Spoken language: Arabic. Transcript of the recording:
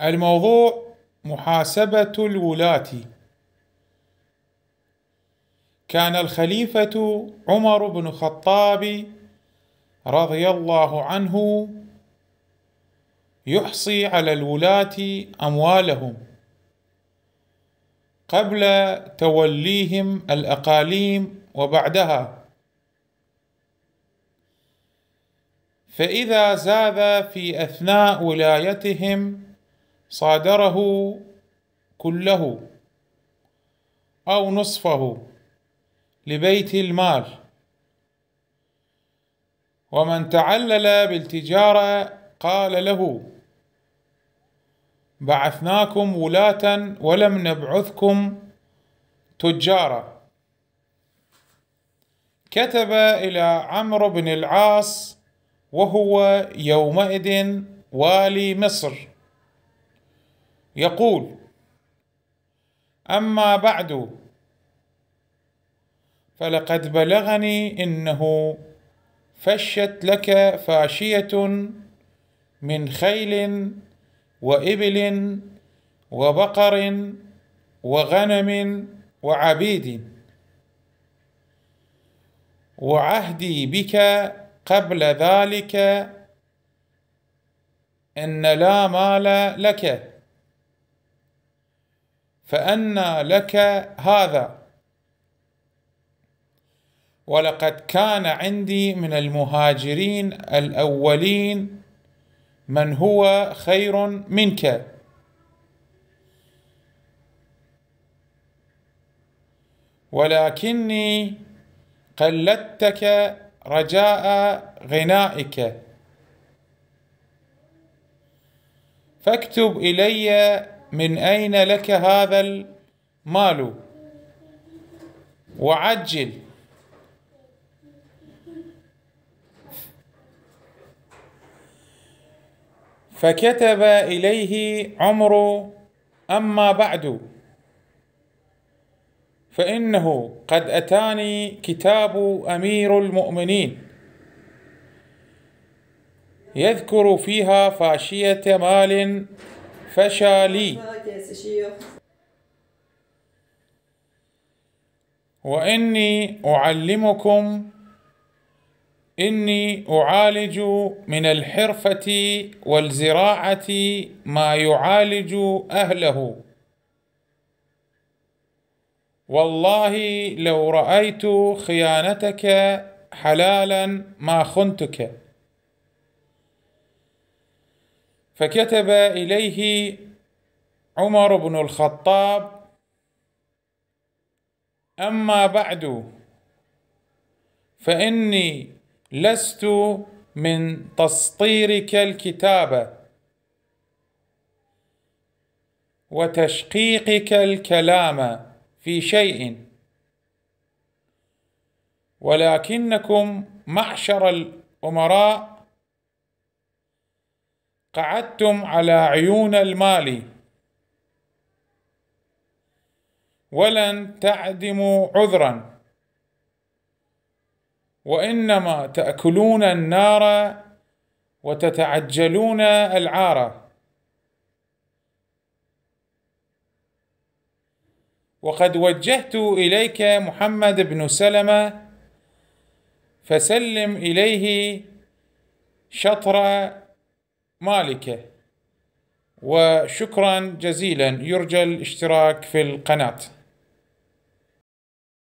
الموضوع محاسبة الولاة كان الخليفة عمر بن الخطاب رضي الله عنه يحصي على الولاة أموالهم قبل توليهم الأقاليم وبعدها فإذا زاد في أثناء ولايتهم صادره كله أو نصفه لبيت المال ومن تعلل بالتجارة قال له بعثناكم ولاة ولم نبعثكم تجارا كتب إلى عمرو بن العاص وهو يومئذ والي مصر يقول أما بعد فلقد بلغني إنه فشت لك فاشية من خيل وإبل وبقر وغنم وعبيد وعهدي بك قبل ذلك ان لا مال لك فأنى لك هذا ولقد كان عندي من المهاجرين الأولين من هو خير منك ولكني قلدتك رجاء غنائك فاكتب إلي من أين لك هذا المال وعجل فكتب إليه عمر أما بعد فإنه قد أتاني كتاب أمير المؤمنين يذكر فيها فاشية مال فشالي وإني أعلمكم إني أعالج من الحرفة والزراعة ما يعالج أهله والله لو رأيت خيانتك حلالا ما خنتك فكتب إليه عمر بن الخطاب أما بعد فإني لست من تسطيرك الكتابة وتشقيقك الكلام في شيء ولكنكم معشر الأمراء قعدتم على عيون المال ولن تعدموا عذرا وانما تاكلون النار وتتعجلون العار وقد وجهت اليك محمد بن سلمه فسلم اليه شطر مالكه وشكرا جزيلا يرجى الاشتراك في القناه